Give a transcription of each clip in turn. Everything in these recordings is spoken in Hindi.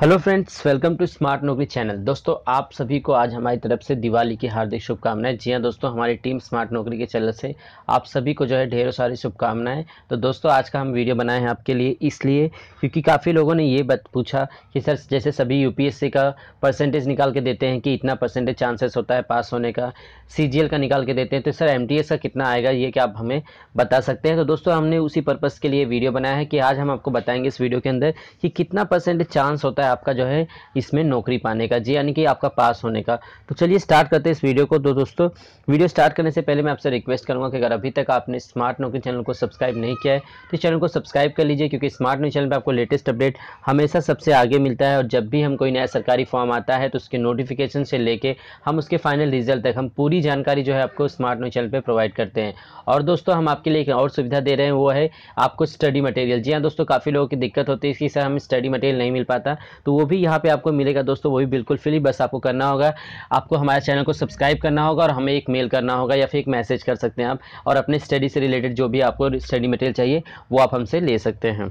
hello friends welcome to smart Naukri channel दोस्तों आप सभी को आज हमारी तरफ से दिवाली की हार्दिक शुभकामनाएं जी हां दोस्तों हमारी टीम स्मार्ट नौकरी के चैनल से आप सभी को जो है ढेरों सारी शुभकामनाएं तो दोस्तों आज का हम वीडियो बनाए हैं आपके लिए इसलिए क्योंकि काफ़ी लोगों ने ये पूछा कि सर जैसे सभी यू का परसेंटेज निकाल के देते हैं कि इतना परसेंटेज चांसेस होता है पास होने का सी का निकाल के देते हैं तो सर एम का कितना आएगा ये क्या आप हमें बता सकते हैं तो दोस्तों हमने उसी पर्पज़ के लिए वीडियो बनाया है कि आज हम आपको बताएंगे इस वीडियो के अंदर कि कितना परसेंटेज चांस होता है है आपका जो है इसमें नौकरी पाने का जी यानी कि आपका पास होने का तो चलिए स्टार्ट करते हैं इस वीडियो को तो दोस्तों वीडियो स्टार्ट करने से पहले मैं आपसे रिक्वेस्ट करूँगा कि अगर अभी तक आपने स्मार्ट नौकरी चैनल को सब्सक्राइब नहीं किया है तो चैनल को सब्सक्राइब कर लीजिए क्योंकि स्मार्ट नौकरी चैनल पर आपको लेटेस्ट अपडेट हमेशा सबसे आगे मिलता है और जब भी हम कोई नया सरकारी फॉर्म आता है तो उसके नोटिफिकेशन से लेके हम उसके फाइनल रिजल्ट तक हम पूरी जानकारी जो है आपको स्मार्ट नौकरी चैनल पर प्रोवाइड करते हैं और दोस्तों हम आपके लिए एक और सुविधा दे रहे हैं वो है आपको स्टडी मटेरियल जी हाँ दोस्तों काफ़ी लोगों की दिक्कत होती है इसकी सर हमें स्टडी मटेरियल नहीं मिल पाता तो वो भी यहाँ पे आपको मिलेगा दोस्तों वो भी बिल्कुल फ्री बस आपको करना होगा आपको हमारे चैनल को सब्सक्राइब करना होगा और हमें एक मेल करना होगा या फिर एक मैसेज कर सकते हैं आप और अपने स्टडी से रिलेटेड जो भी आपको स्टडी मटेरियल चाहिए वो आप हमसे ले सकते हैं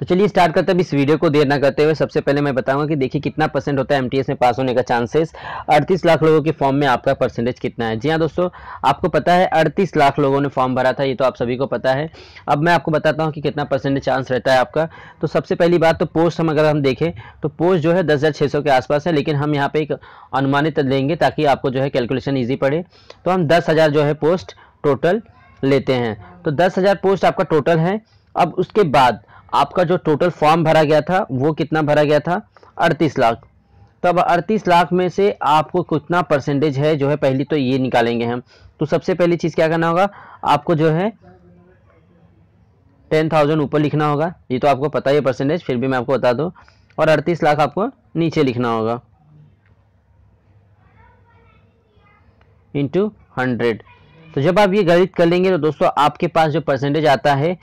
तो चलिए स्टार्ट करते हैं अब इस वीडियो को देर ना करते हुए सबसे पहले मैं बताऊंगा कि देखिए कितना परसेंट होता है एमटीएस में पास होने का चांसेस 38 लाख लोगों के फॉर्म में आपका परसेंटेज कितना है जी हाँ दोस्तों आपको पता है 38 लाख लोगों ने फॉर्म भरा था ये तो आप सभी को पता है अब मैं आपको बताता हूँ कि कितना परसेंटेज चांस रहता है आपका तो सबसे पहली बात तो पोस्ट हम अगर हम देखें तो पोस्ट जो है दस के आसपास है लेकिन हम यहाँ पर एक अनुमानित लेंगे ताकि आपको जो है कैलकुलेशन ईजी पड़े तो हम दस जो है पोस्ट टोटल लेते हैं तो दस पोस्ट आपका टोटल है अब उसके बाद आपका जो टोटल फॉर्म भरा गया था वो कितना भरा गया था अड़तीस लाख तब अड़तीस लाख में से आपको कितना परसेंटेज है जो है पहली तो ये निकालेंगे हम तो सबसे पहली चीज़ क्या करना होगा आपको जो है टेन थाउजेंड ऊपर लिखना होगा ये तो आपको पता ही परसेंटेज फिर भी मैं आपको बता दूँ और अड़तीस लाख आपको नीचे लिखना होगा इंटू हंड्रेड तो जब आप ये गणित कर लेंगे तो दोस्तों आपके पास जो परसेंटेज आता है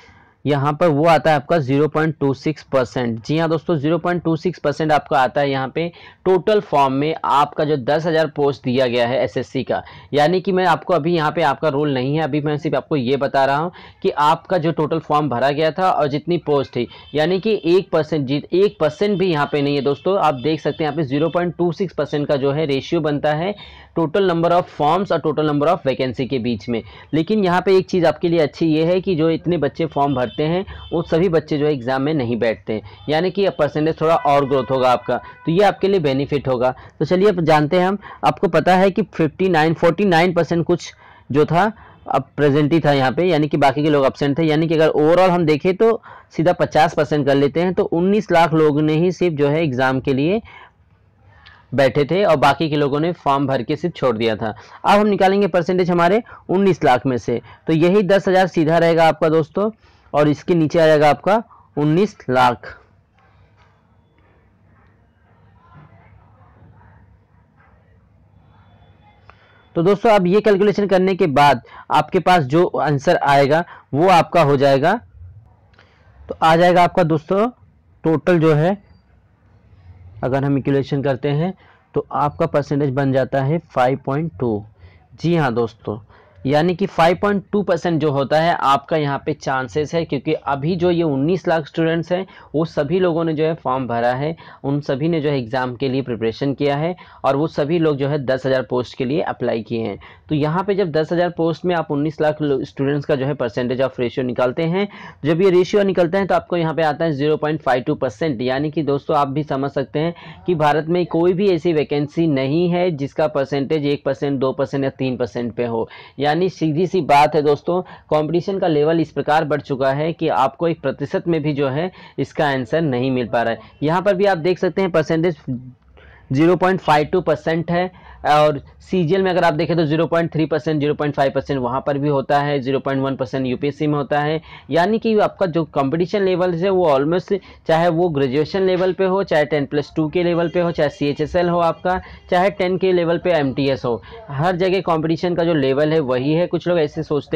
यहाँ पर वो आता है आपका 0.26 परसेंट जी हाँ दोस्तों 0.26 परसेंट आपका आता है यहाँ पे टोटल फॉर्म में आपका जो दस हज़ार पोस्ट दिया गया है एसएससी का यानी कि मैं आपको अभी यहाँ पे आपका रोल नहीं है अभी मैं सिर्फ आपको ये बता रहा हूँ कि आपका जो टोटल फॉर्म भरा गया था और जितनी पोस्ट थी यानी कि एक परसेंट जी एक परसेंट भी यहाँ पे नहीं है दोस्तों आप देख सकते हैं यहाँ पर zero point two six percent का जो है रेशियो बनता है टोटल नंबर ऑफ़ फॉर्म्स और टोटल नंबर ऑफ़ वैकेंसी के बीच में लेकिन यहाँ पे एक चीज़ आपके लिए अच्छी ये है कि जो इतने बच्चे फॉर्म भरते सकते हैं उन सभी बच्चे जो है एग्ज़ाम में नहीं बैठते हैं यानी कि परसेंटेज थोड़ा और ग्रोथ होगा आपका तो ये आपके लिए बेनिफिट होगा तो चलिए अब जानते हैं हम आपको पता है कि fifty nine forty nine percent कुछ जो था अब प्रेजेंट ही था यहाँ पे यानी कि बाकी के लोग अपसेंट थे यानी कि अगर ओवरऑल हम देखें तो सीधा 50 परसेंट कर लेते हैं तो 19 लाख लोग ने ही सिर्फ जो है एग्ज़ाम के लिए बैठे थे और बाकी के लोगों ने फॉर्म भर के सिर्फ छोड़ दिया था अब हम निकालेंगे परसेंटेज हमारे 19 लाख में से तो यही दस सीधा रहेगा आपका दोस्तों और इसके नीचे आ जाएगा आपका उन्नीस लाख तो दोस्तों आप ये कैलकुलेशन करने के बाद आपके पास जो आंसर आएगा वो आपका हो जाएगा तो आ जाएगा आपका दोस्तों टोटल जो है अगर हम इक्वेशन करते हैं तो आपका परसेंटेज बन जाता है 5.2 जी हाँ दोस्तों यानी कि 5.2 परसेंट जो होता है आपका यहाँ पे चांसेस है क्योंकि अभी जो ये 19 लाख स्टूडेंट्स हैं वो सभी लोगों ने जो है फॉर्म भरा है उन सभी ने जो है एग्ज़ाम के लिए प्रिपरेशन किया है और वो सभी लोग जो है 10,000 पोस्ट के लिए अप्लाई किए हैं तो यहाँ पे जब 10,000 पोस्ट में आप 19 लाख स्टूडेंट्स का जो है परसेंटेज ऑफ रेशियो निकालते हैं जब ये रेशियो निकलता है तो आपको यहाँ पर आता है ज़ीरो यानी कि दोस्तों आप भी समझ सकते हैं कि भारत में कोई भी ऐसी वैकेंसी नहीं है जिसका परसेंटेज एक परसेंट या तीन परसेंट पे हो या यानी सीधी सी बात है दोस्तों कंपटीशन का लेवल इस प्रकार बढ़ चुका है कि आपको एक प्रतिशत में भी जो है इसका आंसर नहीं मिल पा रहा है यहाँ पर भी आप देख सकते हैं परसेंटेज 0.52 परसेंट है और सी में अगर आप देखें तो 0.3 परसेंट जीरो परसेंट वहाँ पर भी होता है 0.1 परसेंट यूपीएससी में होता है यानी कि आपका जो कंपटीशन लेवल है वो ऑलमोस्ट चाहे वो ग्रेजुएशन लेवल पे हो चाहे 10 प्लस टू के लेवल पे हो चाहे सी हो आपका चाहे 10 के लेवल पे एम हो हर जगह कॉम्पिटिशन का जो लेवल है वही है कुछ लोग ऐसे सोचते हैं